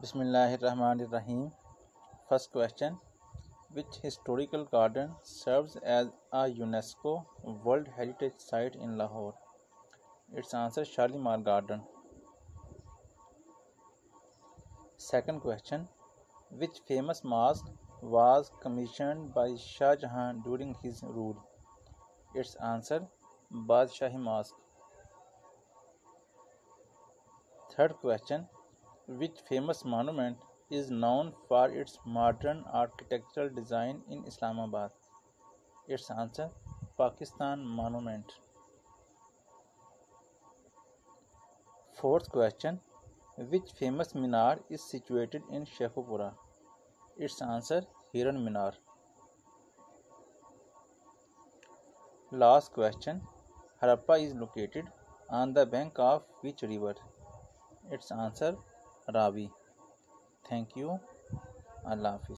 बिसमीम first question which historical garden serves as a UNESCO world heritage site in Lahore it's answer Shalimar garden second question which famous mosque was commission by Shahjahan during his rule it's answer Badshahi mosque third question which famous monument is known for its modern architectural design in Islamabad? Its answer Pakistan Monument. Fourth question Which famous minar is situated in Shekhupura? Its answer Hiran Minar. Last question Harappa is located on the bank of which river? Its answer Ravi thank you अल्लाह हाफिज़